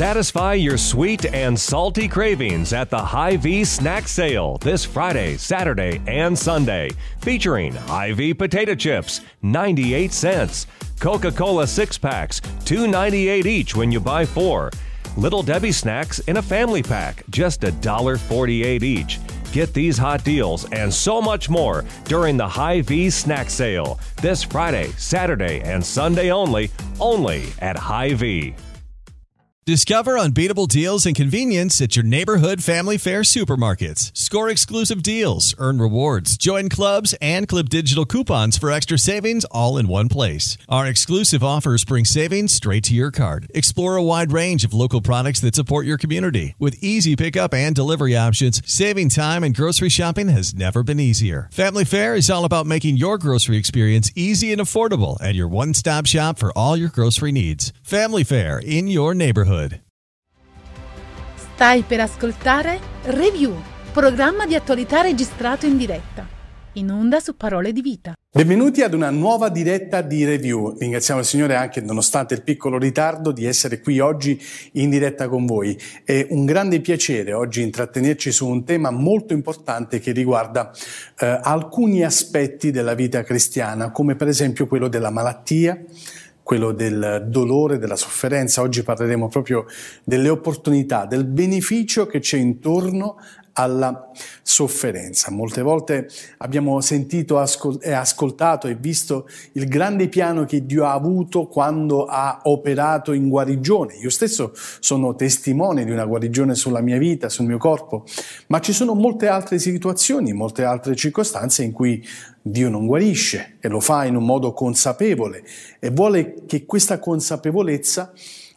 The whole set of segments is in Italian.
Satisfy your sweet and salty cravings at the hy V Snack Sale this Friday, Saturday, and Sunday, featuring hy V potato chips, 98 cents, Coca-Cola six packs, 2.98 each when you buy four. Little Debbie snacks in a family pack, just $1.48 each. Get these hot deals and so much more during the hy V Snack Sale this Friday, Saturday, and Sunday only, only at hy V. Discover unbeatable deals and convenience at your neighborhood family fair supermarkets. Score exclusive deals, earn rewards, join clubs, and clip digital coupons for extra savings all in one place. Our exclusive offers bring savings straight to your card. Explore a wide range of local products that support your community. With easy pickup and delivery options, saving time and grocery shopping has never been easier. Family Fair is all about making your grocery experience easy and affordable and your one stop shop for all your grocery needs. Family Fair in your neighborhood. good. Stai per ascoltare Review, programma di attualità registrato in diretta. In onda su Parole di Vita. Benvenuti ad una nuova diretta di review. Ringraziamo il Signore anche, nonostante il piccolo ritardo, di essere qui oggi in diretta con voi. È un grande piacere oggi intrattenerci su un tema molto importante che riguarda eh, alcuni aspetti della vita cristiana, come per esempio quello della malattia, quello del dolore, della sofferenza. Oggi parleremo proprio delle opportunità, del beneficio che c'è intorno alla sofferenza. Molte volte abbiamo sentito ascol- e ascoltato e visto il grande piano che Dio ha avuto quando ha operato in guarigione. Io stesso sono testimone di una guarigione sulla mia vita, sul mio corpo, ma ci sono molte altre situazioni, molte altre circostanze in cui Dio non guarisce e lo fa in un modo consapevole e vuole che questa consapevolezza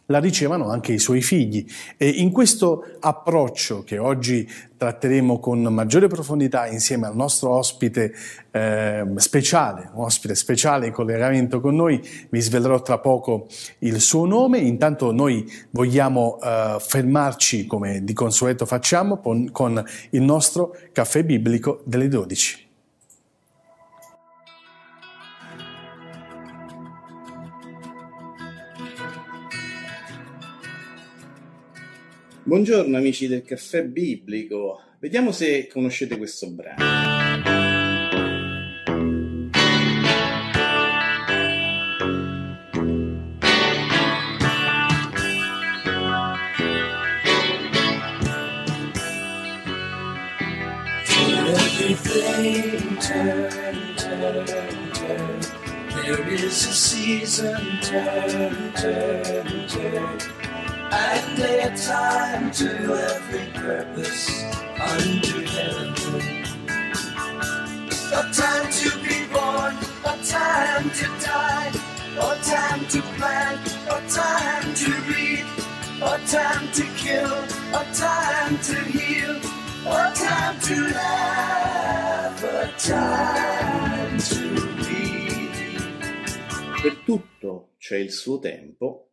la ricevano anche i suoi figli. E in questo approccio che oggi tratteremo con maggiore profondità insieme al nostro ospite eh, speciale, un ospite speciale in collegamento con noi, vi svelerò tra poco il suo nome. Intanto noi vogliamo eh, fermarci, come di consueto facciamo, con, con il nostro caffè biblico delle 12. Buongiorno amici del caffè biblico, vediamo se conoscete questo brano. turn, turn, turn. There is a season, turn, turn, turn and their time to every purpose under heaven. A time to be born, a time to die, a time to plant, a time to read, a time to kill, a time to heal, a time to laugh, a time to be. Per tutto c'è il suo tempo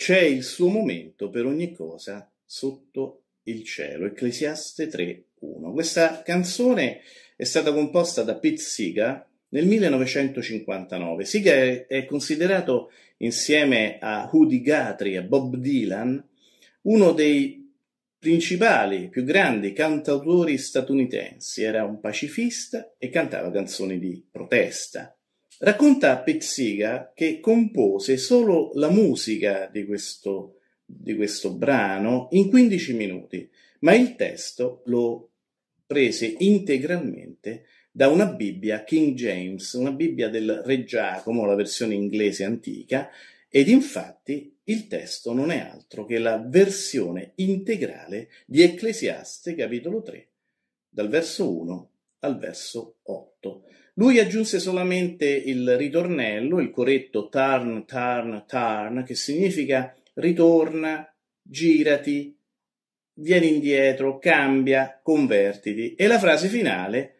c'è il suo momento per ogni cosa sotto il cielo. Ecclesiaste 3.1. Questa canzone è stata composta da Pete Siga nel 1959. Siga è, è considerato, insieme a Hoody Guthrie e Bob Dylan, uno dei principali, più grandi cantautori statunitensi. Era un pacifista e cantava canzoni di protesta. Racconta a Pizziga che compose solo la musica di questo, di questo brano in 15 minuti, ma il testo lo prese integralmente da una Bibbia King James, una Bibbia del Re Giacomo, la versione inglese antica, ed infatti il testo non è altro che la versione integrale di Ecclesiaste capitolo 3, dal verso 1 al verso 8. Lui aggiunse solamente il ritornello, il corretto turn, turn, turn, che significa ritorna, girati, vieni indietro, cambia, convertiti. E la frase finale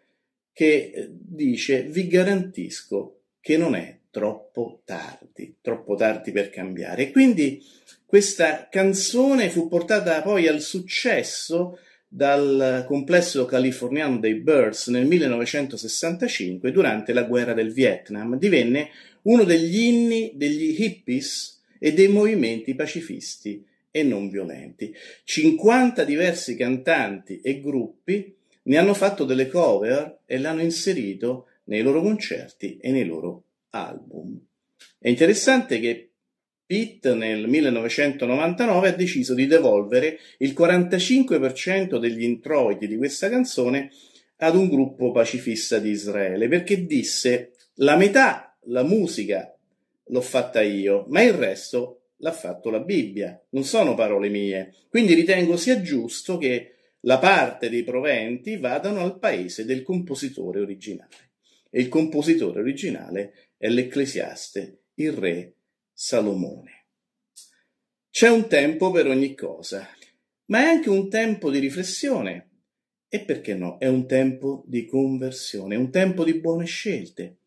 che eh, dice vi garantisco che non è troppo tardi, troppo tardi per cambiare. E quindi questa canzone fu portata poi al successo dal complesso californiano dei Birds nel 1965 durante la guerra del Vietnam. Divenne uno degli inni degli hippies e dei movimenti pacifisti e non violenti. 50 diversi cantanti e gruppi ne hanno fatto delle cover e l'hanno inserito nei loro concerti e nei loro album. È interessante che Pitt nel 1999 ha deciso di devolvere il 45% degli introiti di questa canzone ad un gruppo pacifista di Israele perché disse la metà, la musica l'ho fatta io, ma il resto l'ha fatto la Bibbia, non sono parole mie. Quindi ritengo sia giusto che la parte dei proventi vadano al paese del compositore originale. E il compositore originale è l'ecclesiaste, il re Salomone. C'è un tempo per ogni cosa, ma è anche un tempo di riflessione e perché no, è un tempo di conversione, un tempo di buone scelte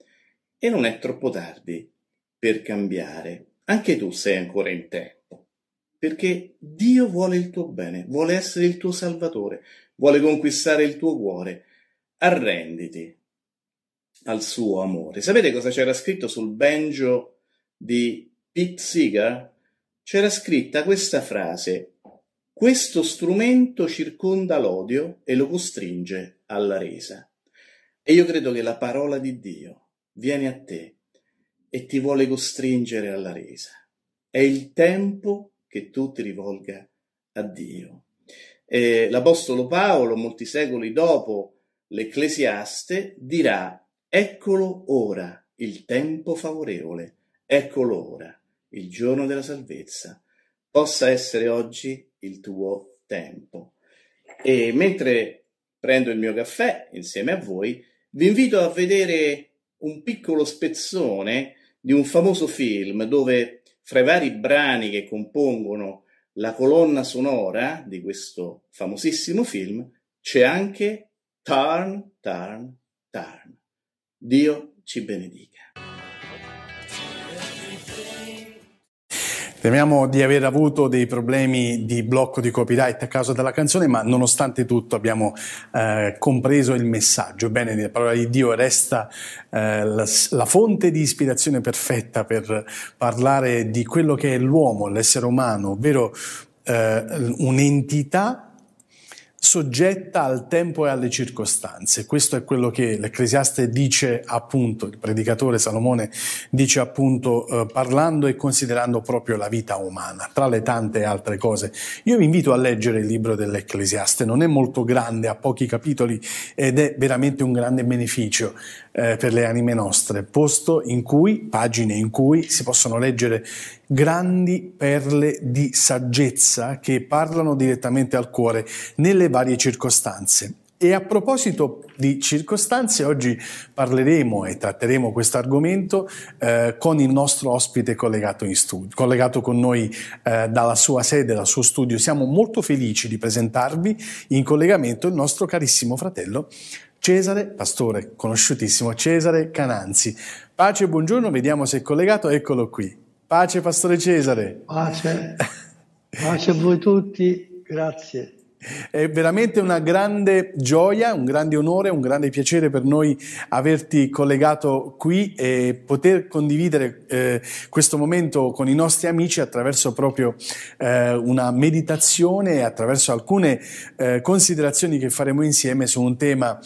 e non è troppo tardi per cambiare. Anche tu sei ancora in tempo, perché Dio vuole il tuo bene, vuole essere il tuo salvatore, vuole conquistare il tuo cuore. Arrenditi al suo amore. Sapete cosa c'era scritto sul banjo di Pete Seeger c'era scritta questa frase questo strumento circonda l'odio e lo costringe alla resa. E io credo che la parola di Dio viene a te e ti vuole costringere alla resa. È il tempo che tu ti rivolga a Dio. E l'Apostolo Paolo, molti secoli dopo l'Ecclesiaste, dirà, eccolo ora il tempo favorevole, eccolo ora il giorno della salvezza, possa essere oggi il tuo tempo. E mentre prendo il mio caffè insieme a voi, vi invito a vedere un piccolo spezzone di un famoso film dove fra i vari brani che compongono la colonna sonora di questo famosissimo film c'è anche Tarn, Tarn, Tarn. Dio ci benedica. Temiamo di aver avuto dei problemi di blocco di copyright a causa della canzone, ma nonostante tutto abbiamo eh, compreso il messaggio. Bene, la parola di Dio resta eh, la, la, fonte di ispirazione perfetta per parlare di quello che è l'uomo, l'essere umano, ovvero eh, un'entità soggetta al tempo e alle circostanze. Questo è quello che l'ecclesiaste dice appunto, il predicatore Salomone dice appunto eh, parlando e considerando proprio la vita umana, tra le tante altre cose. Io vi invito a leggere il libro dell'ecclesiaste, non è molto grande, ha pochi capitoli ed è veramente un grande beneficio eh, per le anime nostre, posto in cui, pagine in cui si possono leggere grandi perle di saggezza che parlano direttamente al cuore nelle varie circostanze. E a proposito di circostanze, oggi parleremo e tratteremo questo argomento eh, con il nostro ospite collegato, in studio, collegato con noi eh, dalla sua sede, dal suo studio. Siamo molto felici di presentarvi in collegamento il nostro carissimo fratello Cesare, pastore conosciutissimo, Cesare Cananzi. Pace, buongiorno, vediamo se è collegato, eccolo qui. Pace, pastore Cesare. Pace, pace a voi tutti, grazie. È veramente una grande gioia, un grande onore, un grande piacere per noi averti collegato qui e poter condividere eh, questo momento con i nostri amici attraverso proprio eh, una meditazione, e attraverso alcune eh, considerazioni che faremo insieme su un tema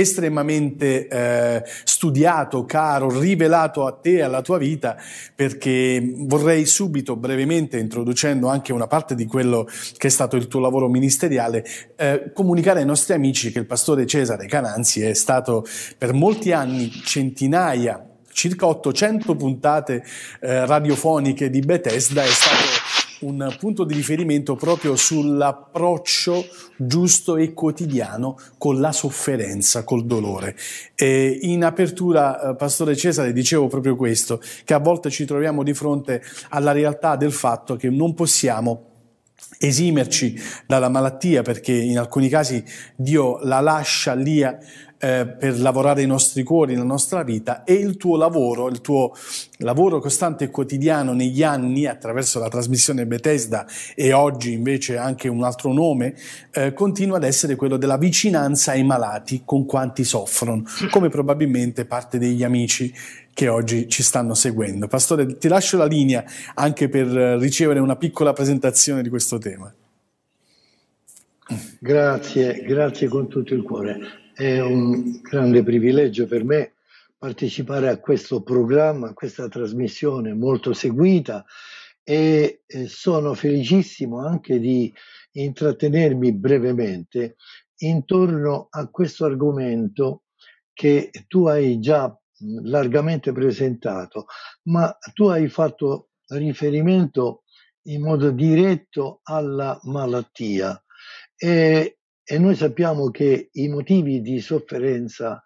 estremamente eh, studiato, caro, rivelato a te e alla tua vita, perché vorrei subito, brevemente, introducendo anche una parte di quello che è stato il tuo lavoro ministeriale, eh, comunicare ai nostri amici che il pastore Cesare Cananzi è stato per molti anni centinaia circa 800 puntate eh, radiofoniche di Bethesda, è stato un punto di riferimento proprio sull'approccio giusto e quotidiano con la sofferenza, col dolore. E in apertura, eh, Pastore Cesare, dicevo proprio questo, che a volte ci troviamo di fronte alla realtà del fatto che non possiamo esimerci dalla malattia perché in alcuni casi Dio la lascia lì eh, per lavorare i nostri cuori, la nostra vita e il tuo lavoro, il tuo lavoro costante e quotidiano negli anni attraverso la trasmissione Bethesda e oggi invece anche un altro nome, eh, continua ad essere quello della vicinanza ai malati con quanti soffrono, come probabilmente parte degli amici che oggi ci stanno seguendo. Pastore, ti lascio la linea anche per eh, ricevere una piccola presentazione di questo tema. Grazie, grazie con tutto il cuore. È un grande privilegio per me partecipare a questo programma, a questa trasmissione molto seguita e eh, sono felicissimo anche di intrattenermi brevemente intorno a questo argomento che tu hai già mm, largamente presentato, ma tu hai fatto riferimento in modo diretto alla malattia e e noi sappiamo che i motivi di sofferenza,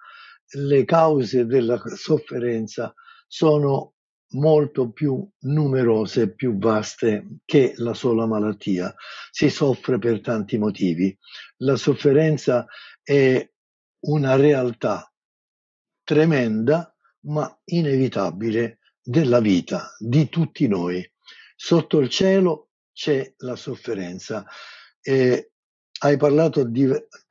le cause della sofferenza sono molto più numerose, più vaste che la sola malattia. Si soffre per tanti motivi. La sofferenza è una realtà tremenda ma inevitabile della vita di tutti noi. Sotto il cielo c'è la sofferenza. Eh, hai parlato di,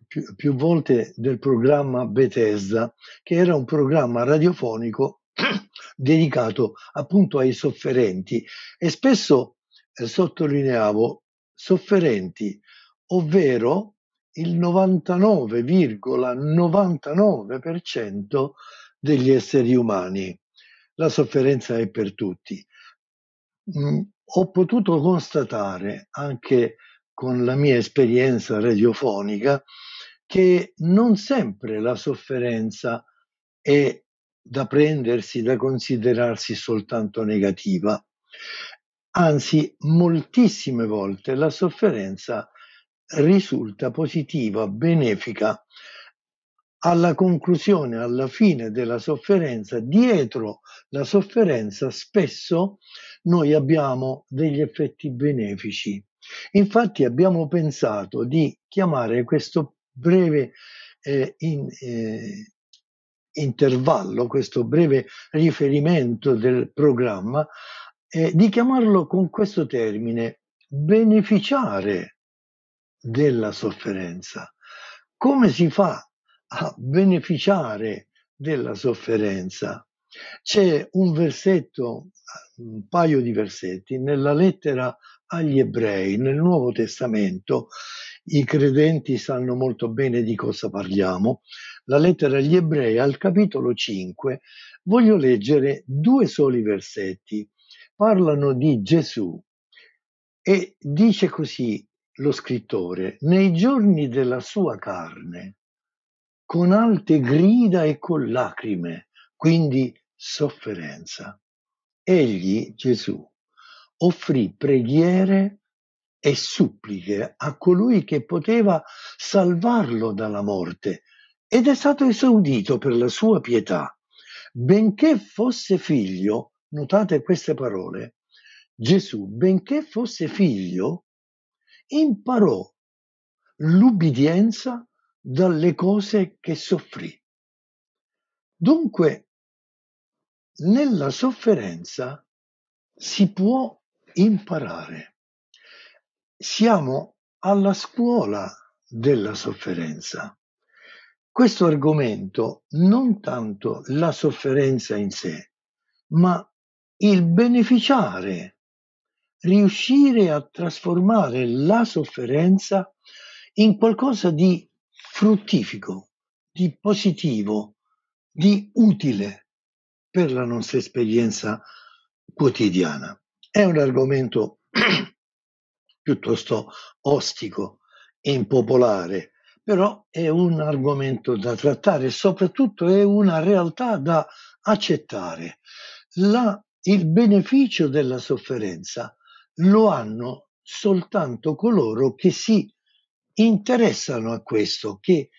più, più volte del programma Bethesda, che era un programma radiofonico dedicato appunto ai sofferenti e spesso eh, sottolineavo sofferenti, ovvero il 99,99% degli esseri umani. La sofferenza è per tutti. Mm, ho potuto constatare anche con la mia esperienza radiofonica che non sempre la sofferenza è da prendersi, da considerarsi soltanto negativa. Anzi, moltissime volte la sofferenza risulta positiva, benefica. Alla conclusione, alla fine della sofferenza, dietro la sofferenza, spesso noi abbiamo degli effetti benefici. Infatti abbiamo pensato di chiamare questo breve eh, in, eh, intervallo, questo breve riferimento del programma, eh, di chiamarlo con questo termine beneficiare della sofferenza. Come si fa a beneficiare della sofferenza? C'è un versetto, un paio di versetti, nella lettera agli ebrei. Nel Nuovo Testamento i credenti sanno molto bene di cosa parliamo. La lettera agli ebrei al capitolo 5 voglio leggere due soli versetti. Parlano di Gesù e dice così lo scrittore, nei giorni della sua carne, con alte grida e con lacrime, quindi sofferenza. Egli, Gesù, offrì preghiere e suppliche a colui che poteva salvarlo dalla morte ed è stato esaudito per la sua pietà. Benché fosse figlio, notate queste parole, Gesù, benché fosse figlio, imparò l'ubbidienza dalle cose che soffrì. Dunque, nella sofferenza si può imparare. Siamo alla scuola della sofferenza. Questo argomento non tanto la sofferenza in sé, ma il beneficiare, riuscire a trasformare la sofferenza in qualcosa di fruttifico, di positivo, di utile per la nostra esperienza quotidiana. È un argomento piuttosto ostico e impopolare, però è un argomento da trattare e soprattutto è una realtà da accettare. La, il beneficio della sofferenza lo hanno soltanto coloro che si interessano a questo, che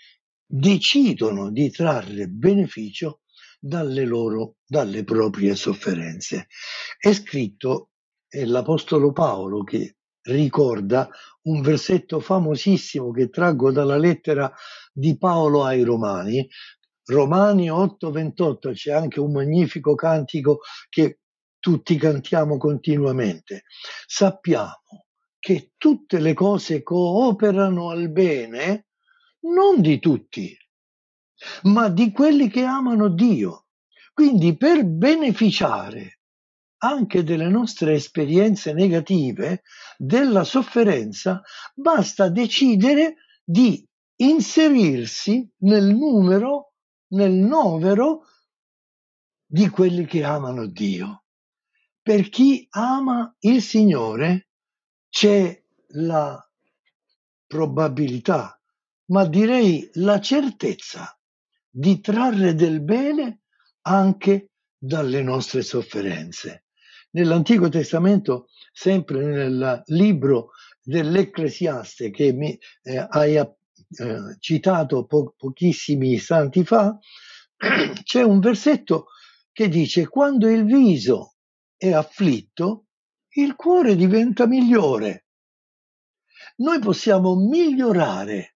decidono di trarre beneficio dalle loro, dalle proprie sofferenze. È scritto è l'Apostolo Paolo che ricorda un versetto famosissimo che traggo dalla lettera di Paolo ai Romani. Romani 8:28 c'è anche un magnifico cantico che tutti cantiamo continuamente. Sappiamo che tutte le cose cooperano al bene, non di tutti, ma di quelli che amano Dio. Quindi per beneficiare anche delle nostre esperienze negative, della sofferenza, basta decidere di inserirsi nel numero, nel novero di quelli che amano Dio. Per chi ama il Signore c'è la probabilità, ma direi la certezza di trarre del bene anche dalle nostre sofferenze. Nell'Antico Testamento, sempre nel libro dell'Ecclesiaste che mi, eh, hai eh, citato po- pochissimi istanti fa, c'è un versetto che dice quando il viso è afflitto, il cuore diventa migliore. Noi possiamo migliorare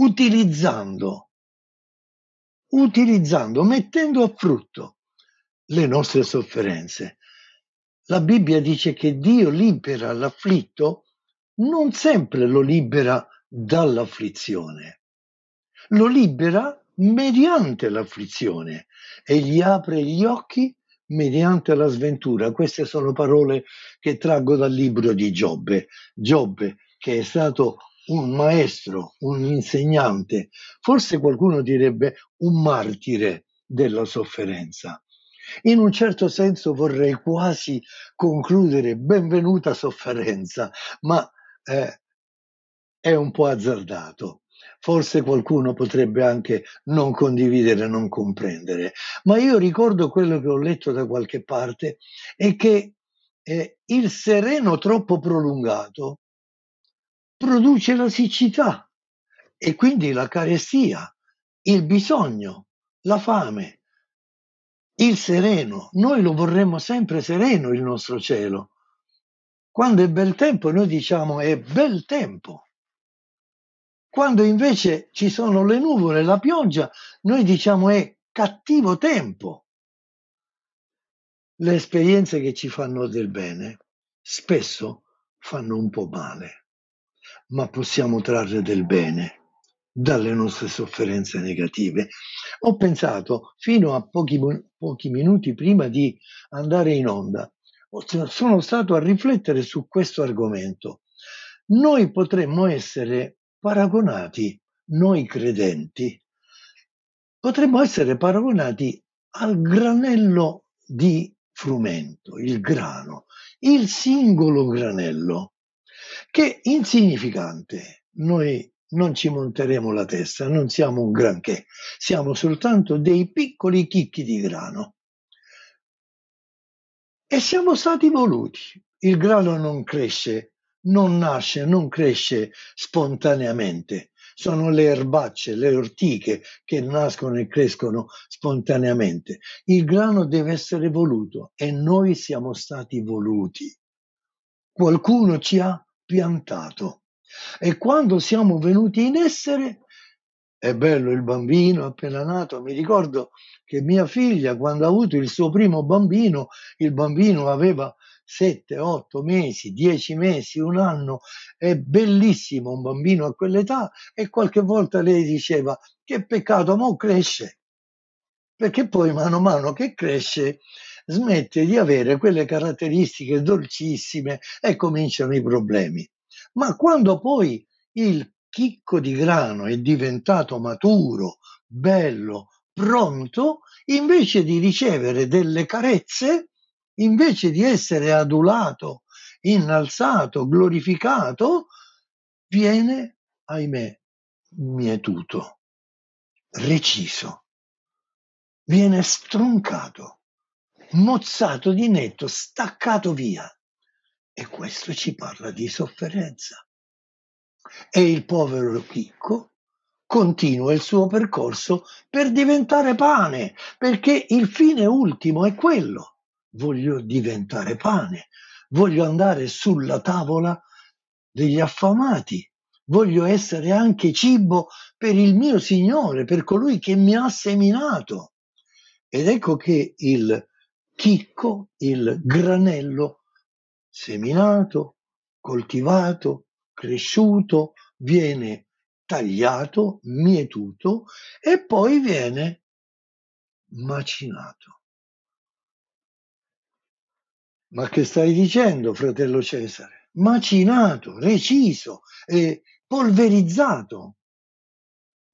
utilizzando, utilizzando, mettendo a frutto le nostre sofferenze. La Bibbia dice che Dio libera l'afflitto, non sempre lo libera dall'afflizione, lo libera mediante l'afflizione e gli apre gli occhi mediante la sventura. Queste sono parole che traggo dal libro di Giobbe. Giobbe che è stato un maestro, un insegnante, forse qualcuno direbbe un martire della sofferenza. In un certo senso vorrei quasi concludere benvenuta sofferenza, ma eh, è un po' azzardato. Forse qualcuno potrebbe anche non condividere, non comprendere, ma io ricordo quello che ho letto da qualche parte è che eh, il sereno troppo prolungato produce la siccità e quindi la carestia, il bisogno, la fame il sereno. Noi lo vorremmo sempre sereno il nostro cielo. Quando è bel tempo noi diciamo è bel tempo. Quando invece ci sono le nuvole, la pioggia, noi diciamo è cattivo tempo. Le esperienze che ci fanno del bene spesso fanno un po' male, ma possiamo trarre del bene dalle nostre sofferenze negative ho pensato fino a pochi, pochi minuti prima di andare in onda, sono stato a riflettere su questo argomento. Noi potremmo essere paragonati, noi credenti, potremmo essere paragonati al granello di frumento, il grano, il singolo granello, che insignificante noi non ci monteremo la testa, non siamo un granché, siamo soltanto dei piccoli chicchi di grano. E siamo stati voluti. Il grano non cresce, non nasce, non cresce spontaneamente. Sono le erbacce, le ortiche che nascono e crescono spontaneamente. Il grano deve essere voluto e noi siamo stati voluti. Qualcuno ci ha piantato e quando siamo venuti in essere, è bello il bambino appena nato, mi ricordo che mia figlia quando ha avuto il suo primo bambino, il bambino aveva 7, 8 mesi, 10 mesi, un anno, è bellissimo un bambino a quell'età e qualche volta lei diceva che peccato, ma cresce, perché poi mano a mano che cresce smette di avere quelle caratteristiche dolcissime e cominciano i problemi ma quando poi il chicco di grano è diventato maturo, bello, pronto, invece di ricevere delle carezze, invece di essere adulato, innalzato, glorificato, viene, ahimè, mietuto, reciso, viene stroncato, mozzato di netto, staccato via. E questo ci parla di sofferenza. E il povero Chicco continua il suo percorso per diventare pane, perché il fine ultimo è quello. Voglio diventare pane, voglio andare sulla tavola degli affamati, voglio essere anche cibo per il mio Signore, per colui che mi ha seminato. Ed ecco che il chicco, il granello seminato, coltivato, cresciuto, viene tagliato, mietuto e poi viene macinato. Ma che stai dicendo, fratello Cesare? Macinato, reciso, e polverizzato,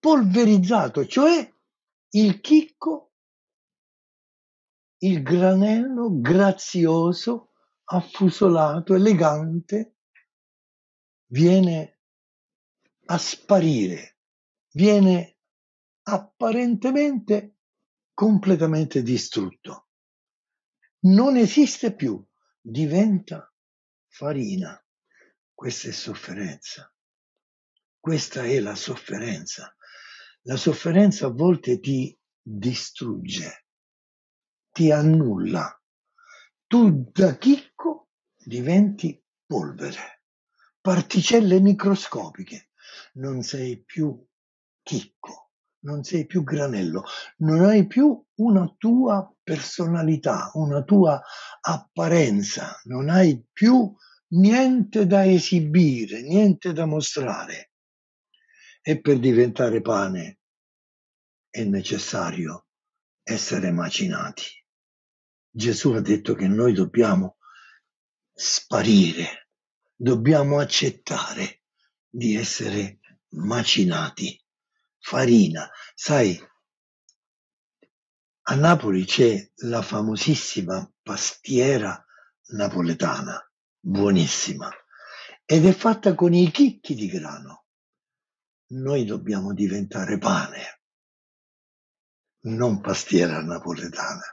polverizzato, cioè il chicco, il granello grazioso affusolato, elegante, viene a sparire, viene apparentemente completamente distrutto. Non esiste più, diventa farina. Questa è sofferenza. Questa è la sofferenza. La sofferenza a volte ti distrugge, ti annulla tu da chicco diventi polvere, particelle microscopiche. Non sei più chicco, non sei più granello, non hai più una tua personalità, una tua apparenza, non hai più niente da esibire, niente da mostrare. E per diventare pane è necessario essere macinati. Gesù ha detto che noi dobbiamo sparire, dobbiamo accettare di essere macinati. Farina, sai, a Napoli c'è la famosissima pastiera napoletana, buonissima, ed è fatta con i chicchi di grano. Noi dobbiamo diventare pane, non pastiera napoletana.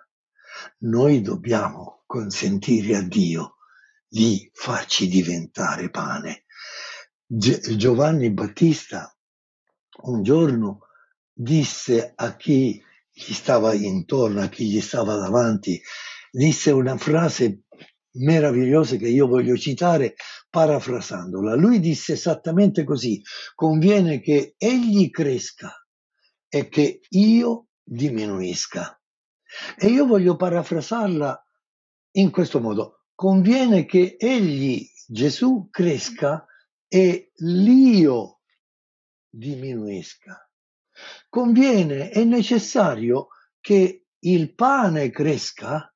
Noi dobbiamo consentire a Dio di farci diventare pane. Giovanni Battista un giorno disse a chi gli stava intorno, a chi gli stava davanti, disse una frase meravigliosa che io voglio citare parafrasandola. Lui disse esattamente così, conviene che egli cresca e che io diminuisca. E io voglio parafrasarla in questo modo. Conviene che egli, Gesù, cresca e l'io diminuisca. Conviene, è necessario che il pane cresca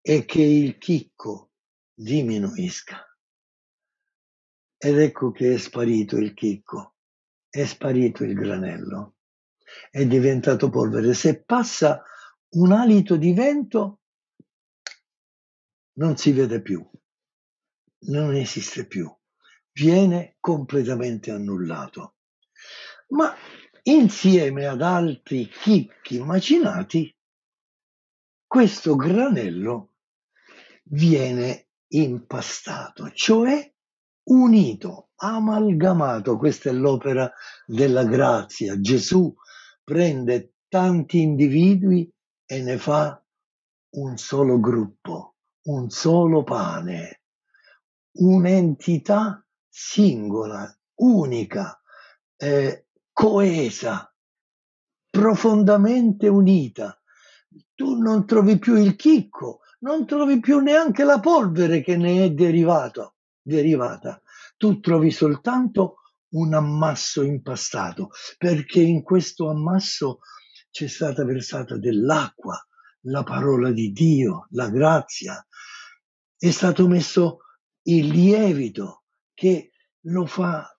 e che il chicco diminuisca. Ed ecco che è sparito il chicco, è sparito il granello, è diventato polvere. Se passa un alito di vento non si vede più, non esiste più, viene completamente annullato. Ma insieme ad altri chicchi macinati, questo granello viene impastato, cioè unito, amalgamato. Questa è l'opera della grazia. Gesù prende tanti individui e ne fa un solo gruppo, un solo pane, un'entità singola, unica, eh, coesa, profondamente unita. Tu non trovi più il chicco, non trovi più neanche la polvere che ne è derivato, derivata. Tu trovi soltanto un ammasso impastato, perché in questo ammasso ci è stata versata dell'acqua, la parola di Dio, la grazia, è stato messo il lievito che lo fa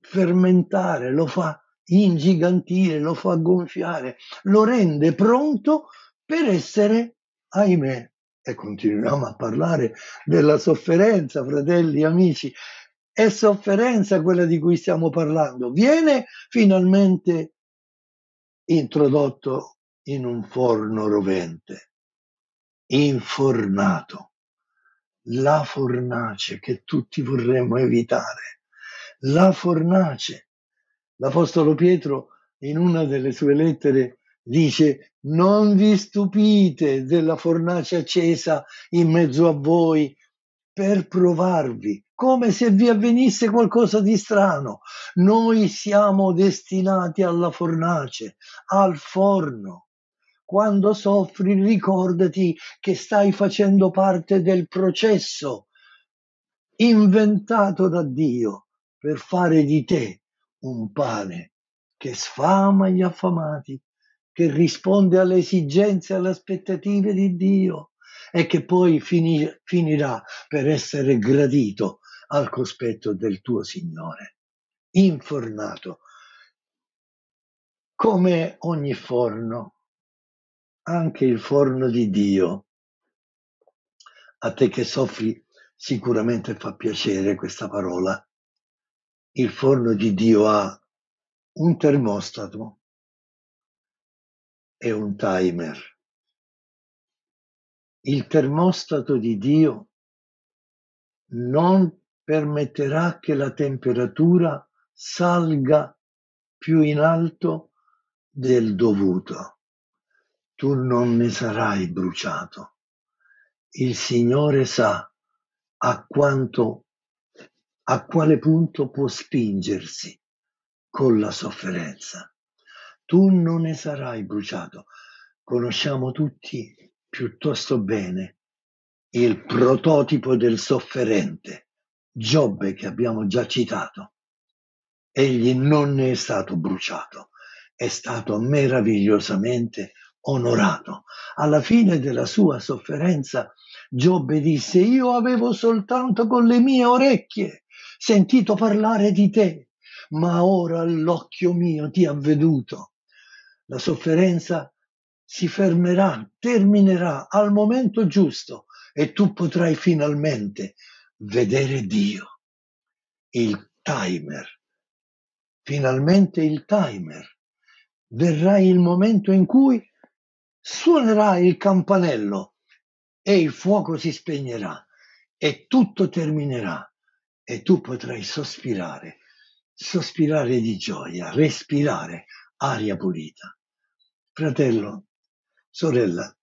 fermentare, lo fa ingigantire, lo fa gonfiare, lo rende pronto per essere, ahimè, e continuiamo a parlare della sofferenza, fratelli, amici, è sofferenza quella di cui stiamo parlando, viene finalmente introdotto in un forno rovente, infornato, la fornace che tutti vorremmo evitare, la fornace. L'Apostolo Pietro in una delle sue lettere dice non vi stupite della fornace accesa in mezzo a voi per provarvi come se vi avvenisse qualcosa di strano. Noi siamo destinati alla fornace, al forno. Quando soffri ricordati che stai facendo parte del processo inventato da Dio per fare di te un pane che sfama gli affamati, che risponde alle esigenze e alle aspettative di Dio e che poi finirà per essere gradito al cospetto del tuo Signore, infornato, come ogni forno, anche il forno di Dio. A te che soffri sicuramente fa piacere questa parola. Il forno di Dio ha un termostato e un timer. Il termostato di Dio non permetterà che la temperatura salga più in alto del dovuto. Tu non ne sarai bruciato. Il Signore sa a quanto a quale punto può spingersi con la sofferenza. Tu non ne sarai bruciato. Conosciamo tutti piuttosto bene il prototipo del sofferente Giobbe che abbiamo già citato, egli non ne è stato bruciato, è stato meravigliosamente onorato. Alla fine della sua sofferenza, Giobbe disse, io avevo soltanto con le mie orecchie sentito parlare di te, ma ora l'occhio mio ti ha veduto. La sofferenza si fermerà, terminerà al momento giusto e tu potrai finalmente vedere Dio, il timer, finalmente il timer. Verrà il momento in cui suonerà il campanello e il fuoco si spegnerà e tutto terminerà e tu potrai sospirare, sospirare di gioia, respirare aria pulita. Fratello, sorella,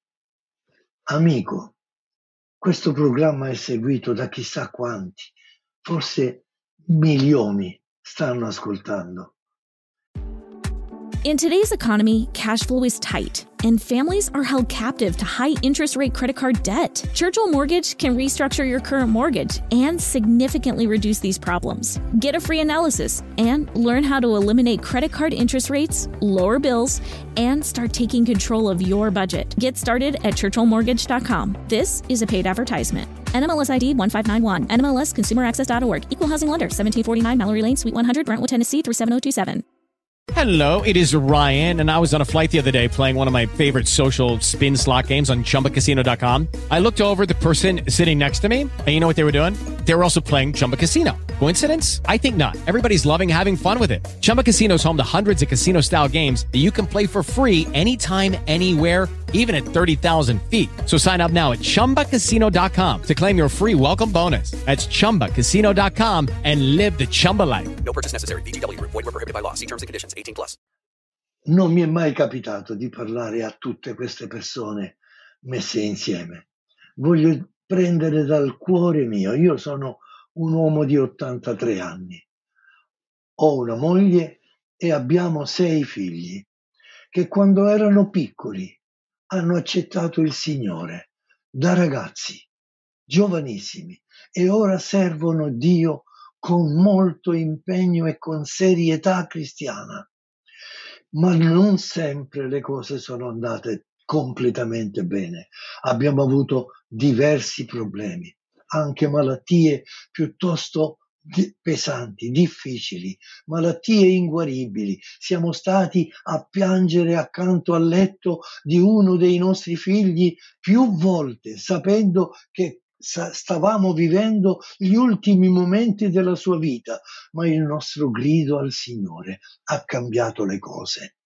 amico, questo programma è seguito da chissà quanti, forse milioni stanno ascoltando. In today's economy, cash flow is tight, and families are held captive to high interest rate credit card debt. Churchill Mortgage can restructure your current mortgage and significantly reduce these problems. Get a free analysis and learn how to eliminate credit card interest rates, lower bills, and start taking control of your budget. Get started at churchillmortgage.com. This is a paid advertisement. NMLS ID 1591, NMLSConsumerAccess.org. Equal Housing Lender, 1749 Mallory Lane, Suite 100, Brentwood, Tennessee 37027. Hello, it is Ryan, and I was on a flight the other day playing one of my favorite social spin slot games on chumbacasino.com. I looked over the person sitting next to me, and you know what they were doing? They were also playing Chumba Casino. Coincidence? I think not. Everybody's loving having fun with it. Chumba Casino is home to hundreds of casino style games that you can play for free anytime, anywhere even at 30,000 feet. So sign up now at ChumbaCasino.com to claim your free welcome bonus. That's ChumbaCasino.com and live the Chumba life. No purchase necessary. BGW. Void were prohibited by law. See terms and conditions. 18 plus. Non mi è mai capitato di parlare a tutte queste persone messe insieme. Voglio prendere dal cuore mio. Io sono un uomo di 83 anni. Ho una moglie e abbiamo sei figli che quando erano piccoli hanno accettato il Signore da ragazzi, giovanissimi, e ora servono Dio con molto impegno e con serietà cristiana. Ma non sempre le cose sono andate completamente bene. Abbiamo avuto diversi problemi, anche malattie piuttosto pesanti, difficili, malattie inguaribili. Siamo stati a piangere accanto al letto di uno dei nostri figli più volte, sapendo che stavamo vivendo gli ultimi momenti della sua vita, ma il nostro grido al Signore ha cambiato le cose.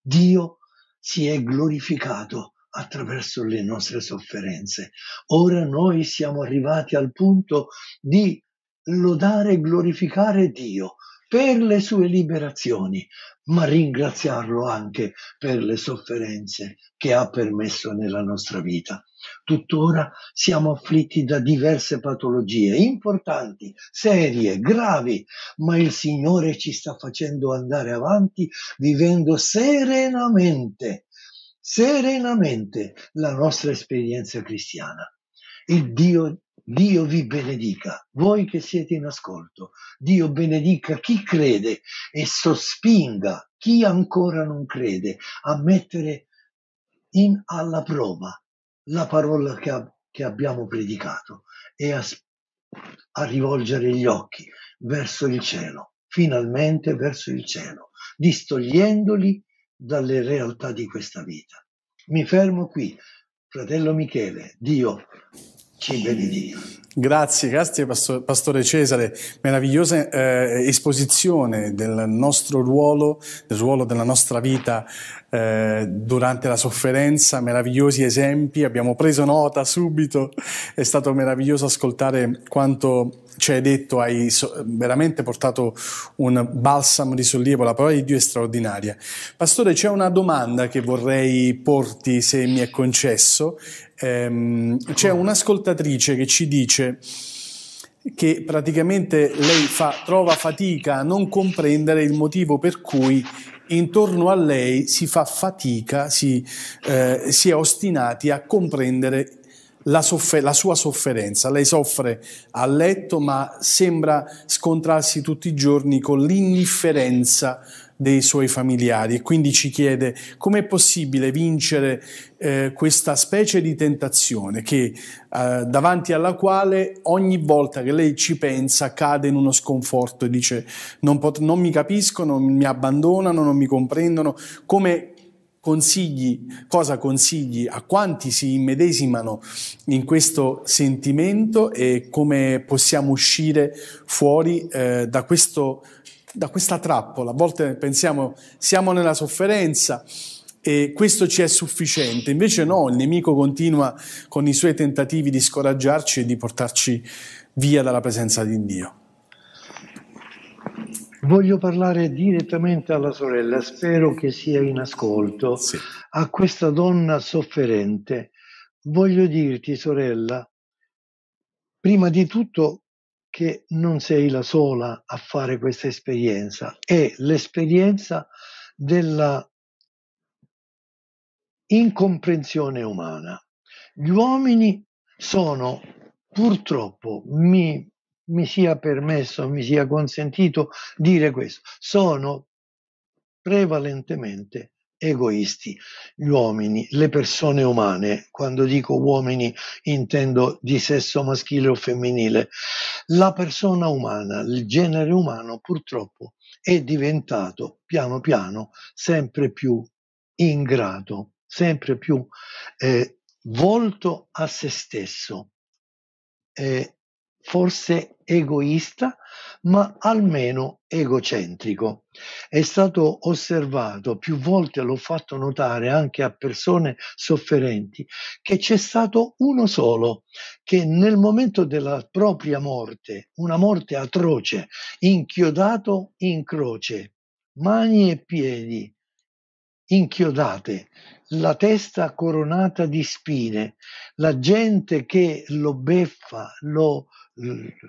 Dio si è glorificato attraverso le nostre sofferenze. Ora noi siamo arrivati al punto di lodare e glorificare Dio per le sue liberazioni, ma ringraziarlo anche per le sofferenze che ha permesso nella nostra vita. Tuttora siamo afflitti da diverse patologie importanti, serie, gravi, ma il Signore ci sta facendo andare avanti vivendo serenamente, serenamente la nostra esperienza cristiana. Il Dio Dio vi benedica, voi che siete in ascolto. Dio benedica chi crede e sospinga chi ancora non crede a mettere in, alla prova la parola che, che abbiamo predicato e a, a rivolgere gli occhi verso il cielo, finalmente verso il cielo, distogliendoli dalle realtà di questa vita. Mi fermo qui. Fratello Michele, Dio ci benedica. Grazie, grazie Pastore Cesare, meravigliosa eh, esposizione del nostro ruolo, del ruolo della nostra vita eh, durante la sofferenza, meravigliosi esempi, abbiamo preso nota subito, è stato meraviglioso ascoltare quanto ci hai detto, hai veramente portato un balsamo di sollievo, la parola di Dio è straordinaria. Pastore, c'è una domanda che vorrei porti, se mi è concesso. Ehm, c'è un'ascoltatrice che ci dice che praticamente lei fa, trova fatica a non comprendere il motivo per cui intorno a lei si fa fatica, si, eh, si è ostinati a comprendere la, soffer- la, sua sofferenza. Lei soffre a letto, ma sembra scontrarsi tutti i giorni con l'indifferenza dei suoi familiari e quindi ci chiede com'è possibile vincere eh, questa specie di tentazione che, eh, davanti alla quale ogni volta che lei ci pensa cade in uno sconforto e dice non, pot- non mi capiscono, mi abbandonano, non mi comprendono, come consigli, cosa consigli a quanti si immedesimano in questo sentimento e come possiamo uscire fuori eh, da, questo, da questa trappola. A volte pensiamo siamo nella sofferenza, e questo ci è sufficiente. Invece no, il nemico continua con i suoi tentativi di scoraggiarci e di portarci via dalla presenza di Dio. Voglio parlare direttamente alla sorella, spero che sia in ascolto, sì. a questa donna sofferente. Voglio dirti, sorella, prima di tutto che non sei la sola a fare questa esperienza, è l'esperienza della incomprensione umana. Gli uomini sono purtroppo, mi mi sia permesso, mi sia consentito dire questo. Sono prevalentemente egoisti gli uomini, le persone umane, quando dico uomini intendo di sesso maschile o femminile, la persona umana, il genere umano purtroppo è diventato piano piano sempre più ingrato, sempre più eh, volto a se stesso. Eh, forse egoista, ma almeno egocentrico. È stato osservato più volte, l'ho fatto notare anche a persone sofferenti, che c'è stato uno solo che nel momento della propria morte, una morte atroce, inchiodato in croce, mani e piedi inchiodate, la testa coronata di spine, la gente che lo beffa, lo,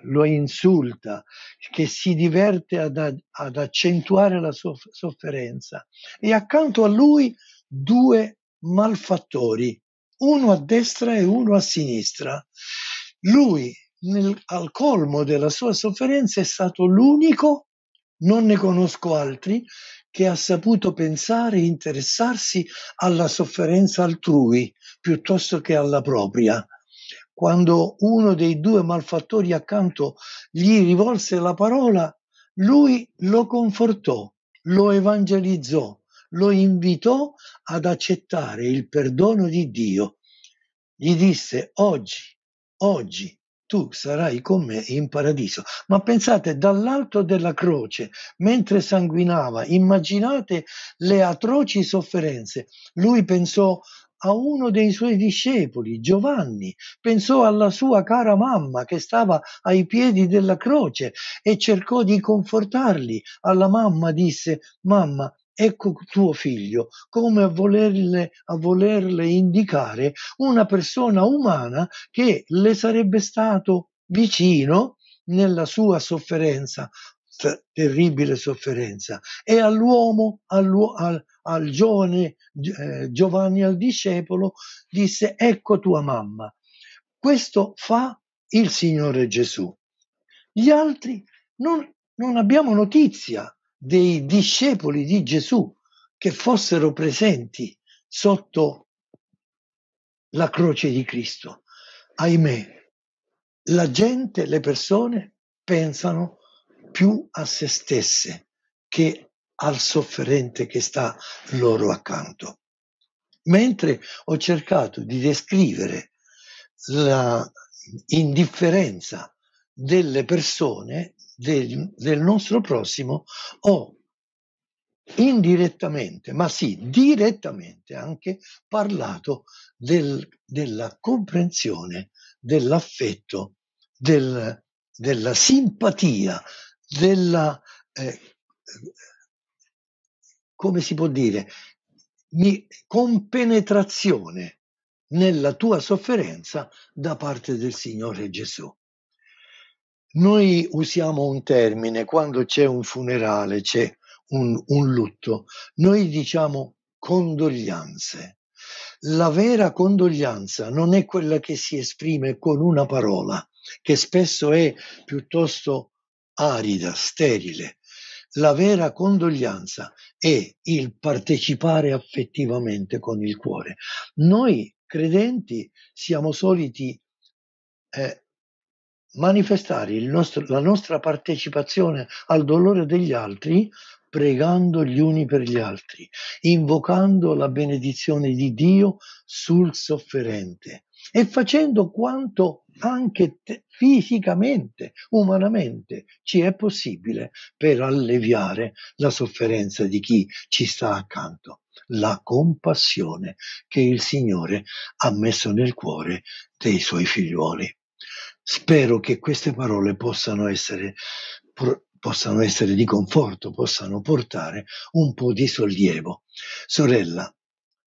lo insulta, che si diverte ad, ad accentuare la sua sofferenza. E accanto a lui due malfattori, uno a destra e uno a sinistra. Lui, nel, al colmo della sua sofferenza, è stato l'unico, non ne conosco altri, che ha saputo pensare e interessarsi alla sofferenza altrui piuttosto che alla propria quando uno dei due malfattori accanto gli rivolse la parola, lui lo confortò, lo evangelizzò, lo invitò ad accettare il perdono di Dio. Gli disse, oggi, oggi tu sarai con me in paradiso. Ma pensate, dall'alto della croce, mentre sanguinava, immaginate le atroci sofferenze. Lui pensò a uno dei suoi discepoli, Giovanni, pensò alla sua cara mamma che stava ai piedi della croce e cercò di confortarli. Alla mamma disse, mamma, ecco tuo figlio, come a volerle, a volerle indicare una persona umana che le sarebbe stato vicino nella sua sofferenza, cioè, terribile sofferenza e all'uomo, all'u- al, al, giovane eh, Giovanni, al discepolo, disse ecco tua mamma. Questo fa il Signore Gesù. Gli altri non, non abbiamo notizia dei discepoli di Gesù che fossero presenti sotto la croce di Cristo. Ahimè, la gente, le persone pensano più a se stesse che al sofferente che sta loro accanto. Mentre ho cercato di descrivere l'indifferenza delle persone del, del nostro prossimo, ho indirettamente, ma sì, direttamente anche parlato del, della comprensione, dell'affetto, del, della simpatia, della, eh, come si può dire, mi, compenetrazione nella tua sofferenza da parte del Signore Gesù. Noi usiamo un termine quando c'è un funerale, c'è un, un lutto, noi diciamo condoglianze. La vera condoglianza non è quella che si esprime con una parola, che spesso è piuttosto arida, sterile, la vera condoglianza è il partecipare affettivamente con il cuore. Noi credenti siamo soliti eh, manifestare nostro, la nostra partecipazione al dolore degli altri pregando gli uni per gli altri, invocando la benedizione di Dio sul sofferente e facendo quanto anche te, fisicamente, umanamente ci è possibile per alleviare la sofferenza di chi ci sta accanto. La compassione che il Signore ha messo nel cuore dei suoi figliuoli. Spero che queste parole possano essere pro- possano essere di conforto, possano portare un po' di sollievo. Sorella,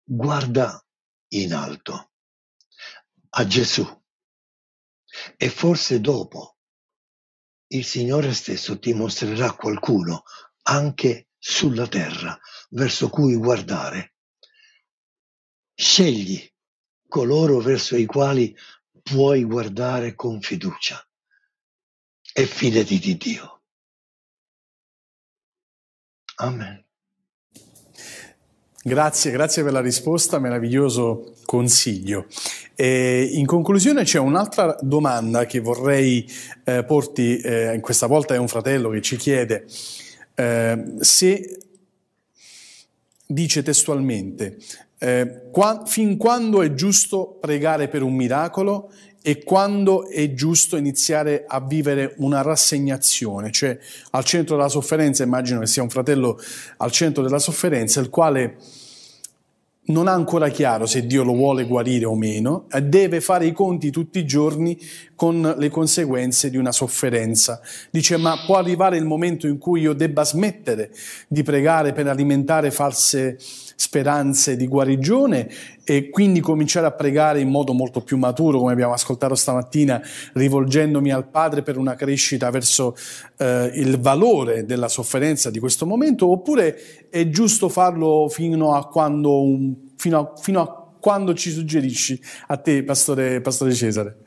guarda in alto a Gesù e forse dopo il Signore stesso ti mostrerà qualcuno anche sulla terra verso cui guardare. Scegli coloro verso i quali puoi guardare con fiducia e fidati di Dio. Amen. Grazie, grazie per la risposta, meraviglioso consiglio. E in conclusione c'è un'altra domanda che vorrei eh, porti, eh, questa volta è un fratello che ci chiede eh, se dice testualmente, eh, qua, fin quando è giusto pregare per un miracolo e quando è giusto iniziare a vivere una rassegnazione, cioè al centro della sofferenza, immagino che sia un fratello al centro della sofferenza, il quale non ha ancora chiaro se Dio lo vuole guarire o meno, deve fare i conti tutti i giorni con le conseguenze di una sofferenza. Dice, ma può arrivare il momento in cui io debba smettere di pregare per alimentare false speranze di guarigione e quindi cominciare a pregare in modo molto più maturo, come abbiamo ascoltato stamattina, rivolgendomi al Padre per una crescita verso eh, il valore della sofferenza di questo momento, oppure è giusto farlo fino a quando, un, fino a, fino a quando ci suggerisci a te, Pastore, Pastore Cesare?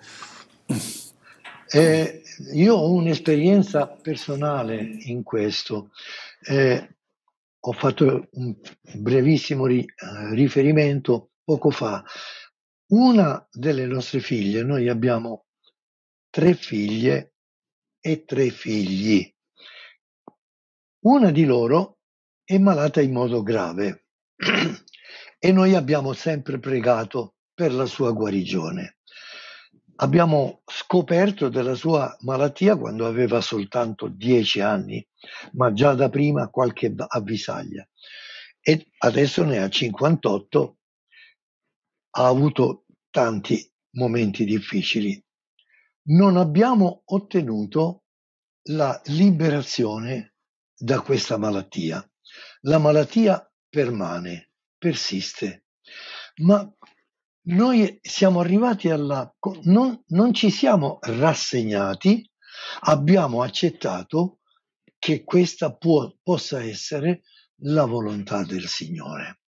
Eh, io ho un'esperienza personale in questo. Eh, ho fatto un brevissimo ri, eh, riferimento poco fa. Una delle nostre figlie, noi abbiamo tre figlie e tre figli. Una di loro è malata in modo grave e noi abbiamo sempre pregato per la sua guarigione. Abbiamo scoperto della sua malattia quando aveva soltanto dieci anni ma già da prima qualche avvisaglia. E adesso ne ha 58, ha avuto tanti momenti difficili. Non abbiamo ottenuto la liberazione da questa malattia. La malattia permane, persiste, ma noi siamo arrivati alla... non, non ci siamo rassegnati, abbiamo accettato che questa può, possa essere la volontà del Signore.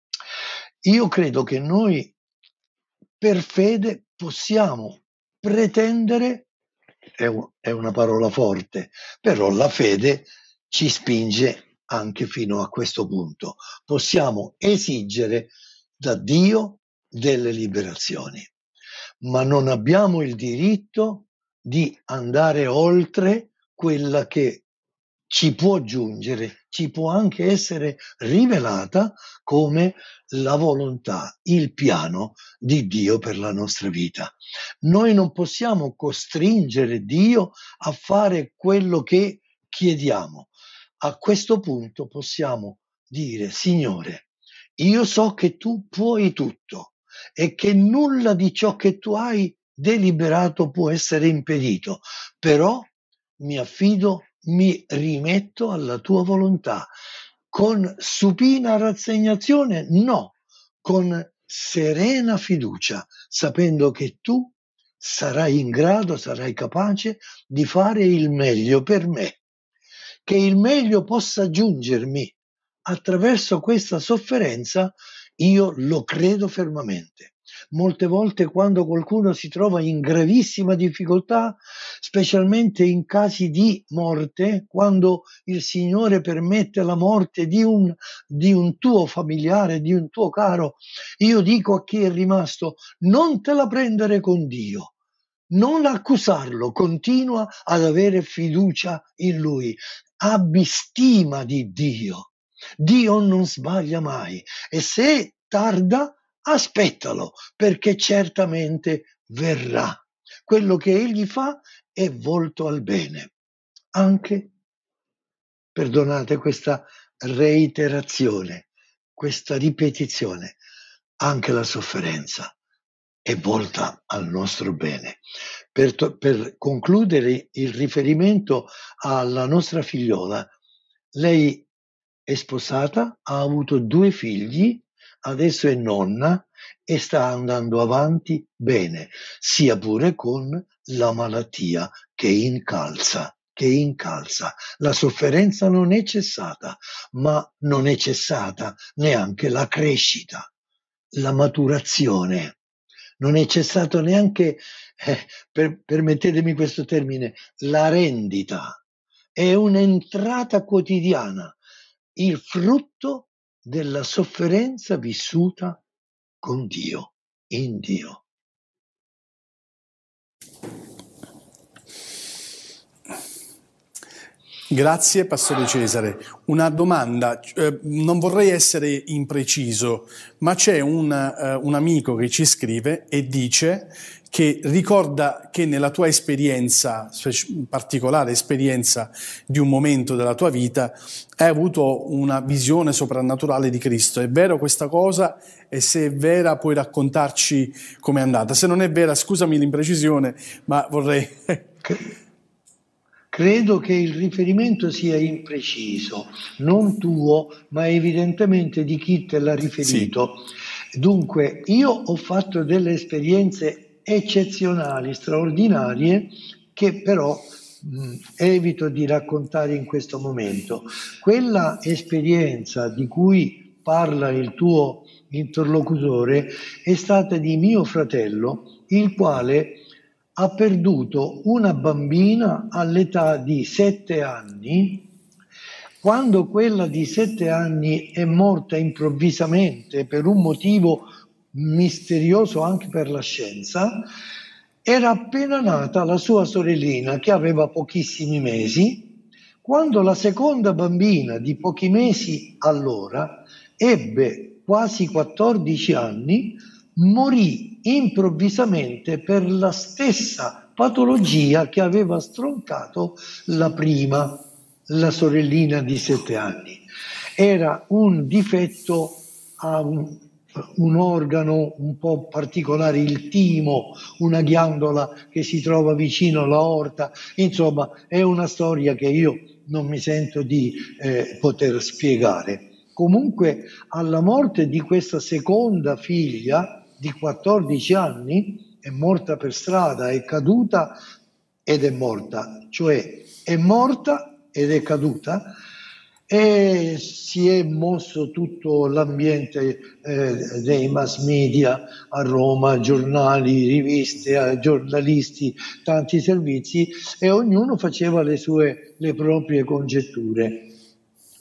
Io credo che noi per fede possiamo pretendere, è, un, è una parola forte, però la fede ci spinge anche fino a questo punto. Possiamo esigere da Dio delle liberazioni, ma non abbiamo il diritto di andare oltre quella che ci può giungere, ci può anche essere rivelata come la volontà, il piano di Dio per la nostra vita. Noi non possiamo costringere Dio a fare quello che chiediamo. A questo punto possiamo dire, Signore, io so che tu puoi tutto e che nulla di ciò che tu hai deliberato può essere impedito, però mi affido mi rimetto alla tua volontà. Con supina rassegnazione? No, con serena fiducia, sapendo che tu sarai in grado, sarai capace di fare il meglio per me, che il meglio possa giungermi attraverso questa sofferenza, io lo credo fermamente molte volte quando qualcuno si trova in gravissima difficoltà, specialmente in casi di morte, quando il Signore permette la morte di un, di un tuo familiare, di un tuo caro, io dico a chi è rimasto, non te la prendere con Dio non accusarlo, continua ad avere fiducia in lui, abbi stima di Dio. Dio non sbaglia mai e se tarda aspettalo perché certamente verrà. Quello che egli fa è volto al bene. Anche, perdonate questa reiterazione, questa ripetizione, anche la sofferenza è volta al nostro bene. Per, to- per, concludere il riferimento alla nostra figliola, lei è sposata, ha avuto due figli adesso è nonna e sta andando avanti bene, sia pure con la malattia che incalza, che incalza. La sofferenza non è cessata, ma non è cessata neanche la crescita, la maturazione. Non è cessato neanche, eh, per, permettetemi questo termine, la rendita. È un'entrata quotidiana, il frutto della sofferenza vissuta con Dio, in Dio. Grazie Pastore Cesare. Una domanda, eh, non vorrei essere impreciso, ma c'è un, eh, un amico che ci scrive e dice che ricorda che nella tua esperienza, particolare esperienza di un momento della tua vita, hai avuto una visione soprannaturale di Cristo. È vero questa cosa? E se è vera puoi raccontarci com'è andata. Se non è vera, scusami l'imprecisione, ma vorrei... Credo che il riferimento sia impreciso, non tuo, ma evidentemente di chi te l'ha riferito. Sì. Dunque, io ho fatto delle esperienze eccezionali, straordinarie, che però mh, evito di raccontare in questo momento. Quella esperienza di cui parla il tuo interlocutore è stata di mio fratello, il quale ha perduto una bambina all'età di sette anni. Quando quella di sette anni è morta improvvisamente per un motivo misterioso anche per la scienza, era appena nata la sua sorellina che aveva pochissimi mesi, quando la seconda bambina di pochi mesi allora ebbe quasi 14 anni, morì improvvisamente per la stessa patologia che aveva stroncato la prima, la sorellina di 7 anni. Era un difetto a, un organo un po' particolare, il timo, una ghiandola che si trova vicino all'aorta, insomma è una storia che io non mi sento di eh, poter spiegare. Comunque alla morte di questa seconda figlia di 14 anni è morta per strada, è caduta ed è morta, cioè è morta ed è caduta e si è mosso tutto l'ambiente eh, dei mass media a Roma, giornali, riviste, giornalisti, tanti servizi e ognuno faceva le sue le proprie congetture.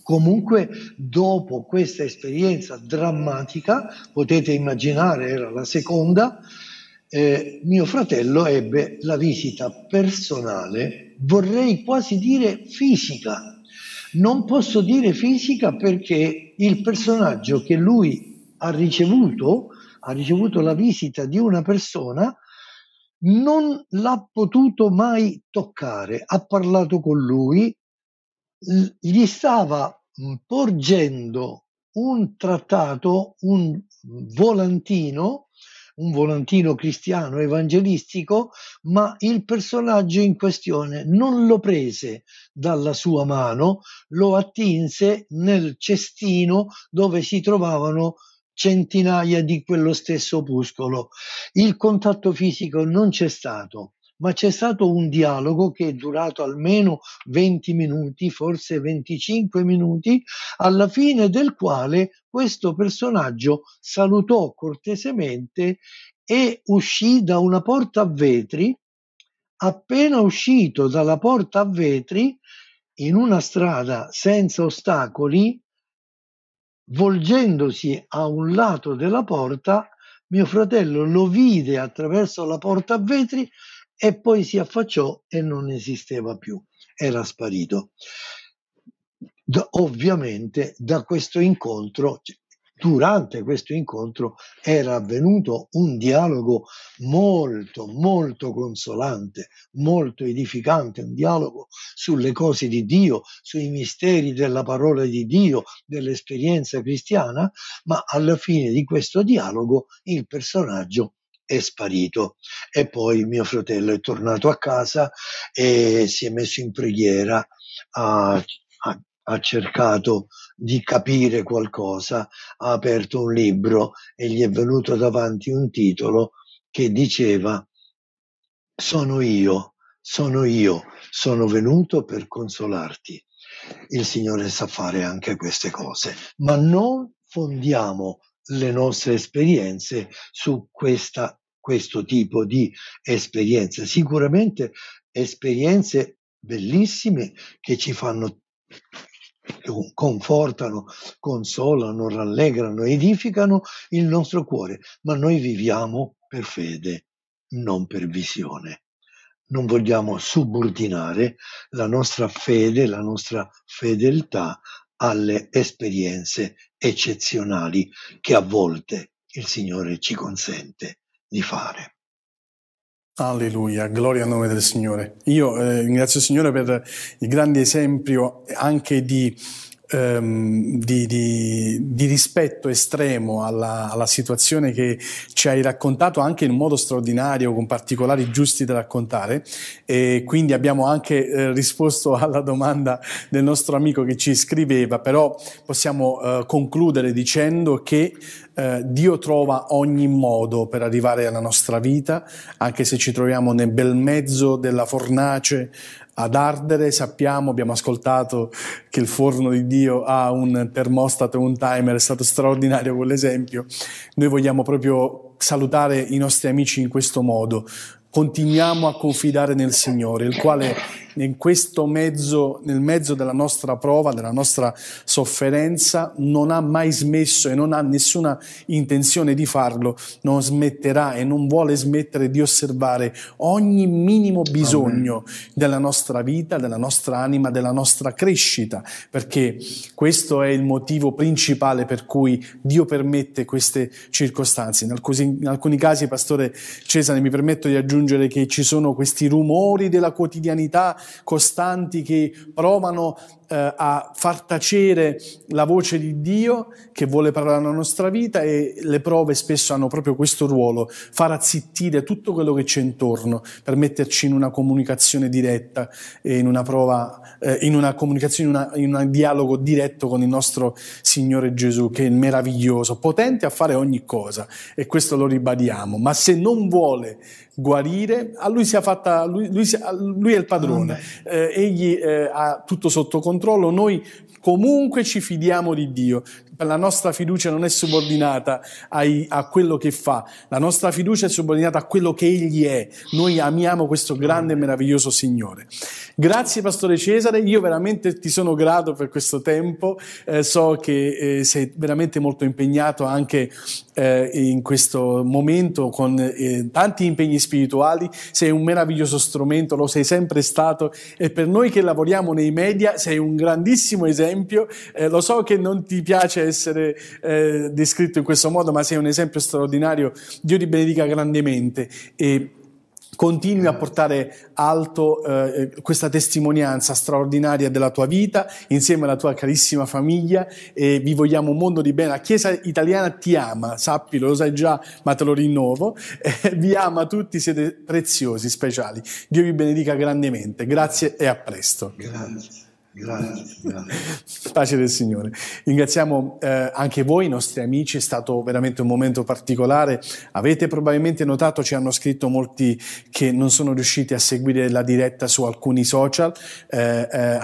Comunque, dopo questa esperienza drammatica, potete immaginare, era la seconda, eh, mio fratello ebbe la visita personale, vorrei quasi dire fisica, non posso dire fisica perché il personaggio che lui ha ricevuto, ha ricevuto la visita di una persona, non l'ha potuto mai toccare, ha parlato con lui, gli stava mm, porgendo un trattato, un volantino un volantino cristiano evangelistico, ma il personaggio in questione non lo prese dalla sua mano, lo attinse nel cestino dove si trovavano centinaia di quello stesso opuscolo. Il contatto fisico non c'è stato ma c'è stato un dialogo che è durato almeno 20 minuti, forse 25 minuti, alla fine del quale questo personaggio salutò cortesemente e uscì da una porta a vetri. Appena uscito dalla porta a vetri, in una strada senza ostacoli, volgendosi a un lato della porta, mio fratello lo vide attraverso la porta a vetri e poi si affacciò e non esisteva più, era sparito. Da, ovviamente da questo incontro, cioè, durante questo incontro, era avvenuto un dialogo molto, molto consolante, molto edificante, un dialogo sulle cose di Dio, sui misteri della parola di Dio, dell'esperienza cristiana, ma alla fine di questo dialogo il personaggio è sparito e poi mio fratello è tornato a casa e si è messo in preghiera, ha, ha, ha cercato di capire qualcosa, ha aperto un libro e gli è venuto davanti un titolo che diceva Sono io, sono io, sono venuto per consolarti. Il Signore sa fare anche queste cose, ma non fondiamo le nostre esperienze su questa questo tipo di esperienze. Sicuramente esperienze bellissime che ci fanno confortano, consolano, rallegrano, edificano il nostro cuore, ma noi viviamo per fede, non per visione. Non vogliamo subordinare la nostra fede, la nostra fedeltà alle esperienze eccezionali che a volte il Signore ci consente di fare. Alleluia, gloria al nome del Signore. Io eh, ringrazio il Signore per il grande esempio anche di ehm, di, di, di, rispetto estremo alla, alla, situazione che ci hai raccontato anche in un modo straordinario, con particolari giusti da raccontare e quindi abbiamo anche eh, risposto alla domanda del nostro amico che ci scriveva, però possiamo eh, concludere dicendo che eh, Dio trova ogni modo per arrivare alla nostra vita, anche se ci troviamo nel bel mezzo della fornace, ad ardere, sappiamo, abbiamo ascoltato che il forno di Dio ha un termostato e un timer, è stato straordinario quell'esempio. Noi vogliamo proprio salutare i nostri amici in questo modo. Continuiamo a confidare nel Signore, il quale in questo mezzo, nel mezzo della nostra prova, della nostra sofferenza, non ha mai smesso e non ha nessuna intenzione di farlo, non smetterà e non vuole smettere di osservare ogni minimo bisogno Amen. della nostra vita, della nostra anima, della nostra crescita, perché questo è il motivo principale per cui Dio permette queste circostanze. In alcuni, in alcuni casi, Pastore Cesare, mi permetto di aggiungere che ci sono questi rumori della quotidianità costanti che provano eh, a far tacere la voce di Dio che vuole parlare alla nostra vita e le prove spesso hanno proprio questo ruolo, far azzittire tutto quello che c'è intorno per metterci in una comunicazione diretta, in una prova, eh, in una comunicazione, in, una, in un dialogo diretto con il nostro Signore Gesù che è meraviglioso, potente a fare ogni cosa e questo lo ribadiamo, ma se non vuole guarire, a lui, sia fatta, lui, lui, lui è il padrone eh, egli eh, ha tutto sotto controllo, noi comunque ci fidiamo di Dio la nostra fiducia non è subordinata ai, a quello che fa, la nostra fiducia è subordinata a quello che Egli è. Noi amiamo questo grande e meraviglioso Signore. Grazie Pastore Cesare, io veramente ti sono grato per questo tempo, eh, so che eh, sei veramente molto impegnato anche eh, in questo momento con eh, tanti impegni spirituali, sei un meraviglioso strumento, lo sei sempre stato e per noi che lavoriamo nei media sei un grandissimo esempio, eh, lo so che non ti piace essere eh, descritto in questo modo, ma sei un esempio straordinario. Dio ti benedica grandemente e continui a portare alto eh, questa testimonianza straordinaria della tua vita insieme alla tua carissima famiglia e vi vogliamo un mondo di bene. La Chiesa italiana ti ama, sappilo, lo sai già, ma te lo rinnovo. Eh, vi ama tutti, siete preziosi, speciali. Dio vi benedica grandemente. Grazie e a presto. Grazie. Grazie, grazie. Pace del Signore. Ringraziamo eh, anche voi, i nostri amici, è stato veramente un momento particolare. Avete probabilmente notato, ci hanno scritto molti che non sono riusciti a seguire la diretta su alcuni social. Eh, eh,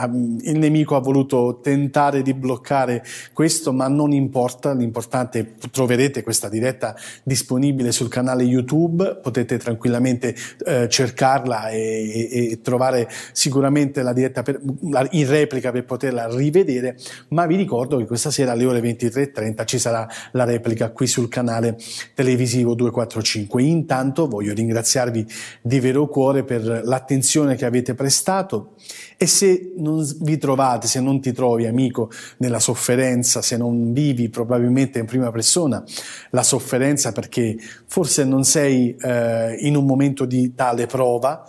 il nemico ha voluto tentare di bloccare questo, ma non importa. L'importante è che troverete questa diretta disponibile sul canale YouTube. Potete tranquillamente eh, cercarla e, e, e, trovare sicuramente la diretta per, la, il re replica per poterla rivedere, ma vi ricordo che questa sera alle ore 23.30 ci sarà la replica qui sul canale televisivo 245. Intanto voglio ringraziarvi di vero cuore per l'attenzione che avete prestato e se non vi trovate, se non ti trovi amico nella sofferenza, se non vivi probabilmente in prima persona la sofferenza perché forse non sei eh, in un momento di tale prova,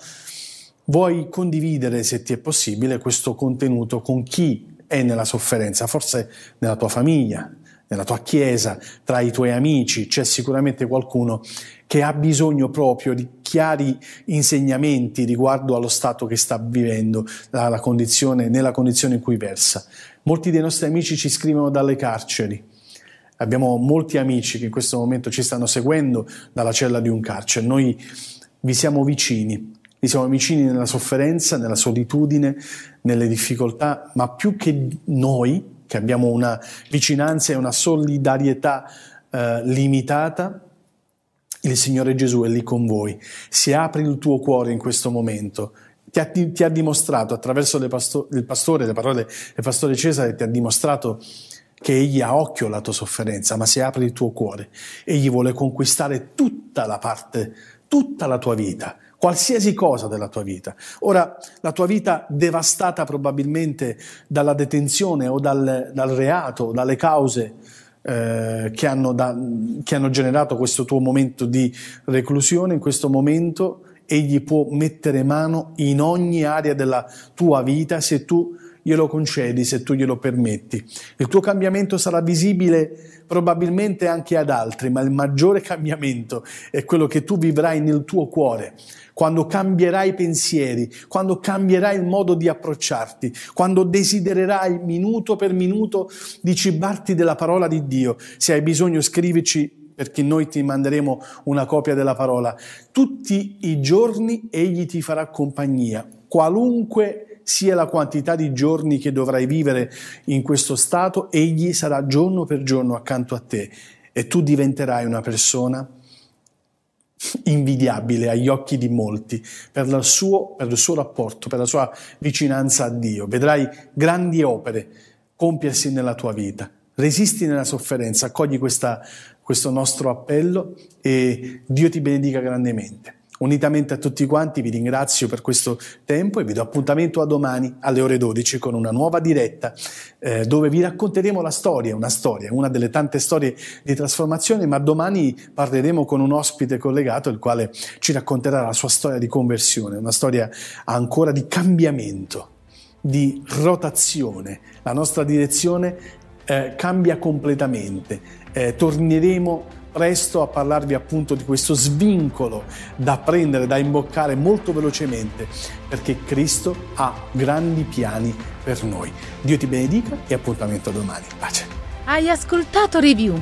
vuoi condividere, se ti è possibile, questo contenuto con chi è nella sofferenza, forse nella tua famiglia, nella tua chiesa, tra i tuoi amici, c'è sicuramente qualcuno che ha bisogno proprio di chiari insegnamenti riguardo allo stato che sta vivendo, condizione, nella condizione in cui versa. Molti dei nostri amici ci scrivono dalle carceri. Abbiamo molti amici che in questo momento ci stanno seguendo dalla cella di un carcere. Noi vi siamo vicini. Gli siamo vicini nella sofferenza, nella solitudine, nelle difficoltà, ma più che noi, che abbiamo una vicinanza e una solidarietà eh, limitata, il Signore Gesù è lì con voi. Si apre il tuo cuore in questo momento. Ti ha, ti ha dimostrato attraverso pasto- il pastore, le parole del pastore Cesare, ti ha dimostrato che egli ha occhio alla tua sofferenza, ma si apre il tuo cuore. Egli vuole conquistare tutta la parte, tutta la tua vita qualsiasi cosa della tua vita. Ora, la tua vita devastata probabilmente dalla detenzione o dal, dal reato, dalle cause eh, che, hanno da, che hanno generato questo tuo momento di reclusione, in questo momento egli può mettere mano in ogni area della tua vita se tu glielo concedi, se tu glielo permetti. Il tuo cambiamento sarà visibile probabilmente anche ad altri, ma il maggiore cambiamento è quello che tu vivrai nel tuo cuore, quando cambierai i pensieri, quando cambierai il modo di approcciarti, quando desidererai minuto per minuto di cibarti della parola di Dio. Se hai bisogno scrivici perché noi ti manderemo una copia della parola. Tutti i giorni egli ti farà compagnia, qualunque sia la quantità di giorni che dovrai vivere in questo stato, egli sarà giorno per giorno accanto a te e tu diventerai una persona invidiabile agli occhi di molti per il, suo, per il suo rapporto, per la sua vicinanza a Dio. Vedrai grandi opere compiersi nella tua vita. Resisti nella sofferenza, accogli questa, questo nostro appello e Dio ti benedica grandemente. Unitamente a tutti quanti vi ringrazio per questo tempo e vi do appuntamento a domani alle ore 12 con una nuova diretta eh, dove vi racconteremo la storia, una storia, una delle tante storie di trasformazione, ma domani parleremo con un ospite collegato il quale ci racconterà la sua storia di conversione, una storia ancora di cambiamento di rotazione, la nostra direzione eh, cambia completamente, eh, torneremo presto a parlarvi appunto di questo svincolo da prendere, da imboccare molto velocemente, perché Cristo ha grandi piani per noi. Dio ti benedica e appuntamento domani. Pace. Hai ascoltato Review?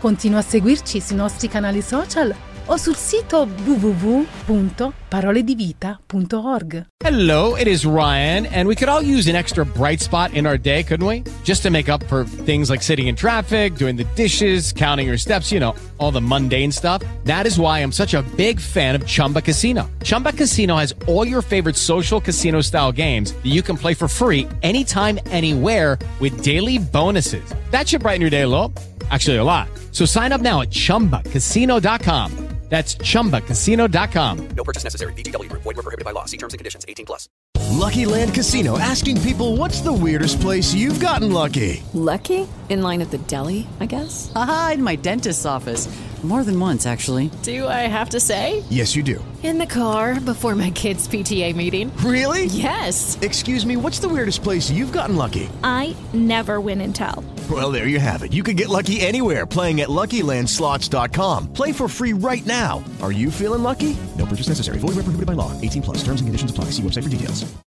Continua a seguirci sui nostri canali social o sul sito www.paroledivita.org. Hello, it is Ryan, and we could all use an extra bright spot in our day, couldn't we? Just to make up for things like sitting in traffic, doing the dishes, counting your steps, you know, all the mundane stuff. That is why I'm such a big fan of Chumba Casino. Chumba Casino has all your favorite social casino style games that you can play for free anytime, anywhere with daily bonuses. That should brighten your day a little. Actually, a lot. So sign up now at chumbacasino.com. That's ChumbaCasino.com. No purchase necessary. BGW. Void were prohibited by law. See terms and conditions. 18 plus. Lucky Land Casino. Asking people, what's the weirdest place you've gotten lucky? Lucky? In line at the deli, I guess? Aha, in my dentist's office. More than once, actually. Do I have to say? Yes, you do. In the car before my kids' PTA meeting. Really? Yes. Excuse me, what's the weirdest place you've gotten lucky? I never win and tell. Well, there you have it. You can get lucky anywhere playing at LuckyLandSlots.com. Play for free right now. Are you feeling lucky? No purchase necessary. Void where prohibited by law. 18 plus. Terms and conditions apply. See website for details.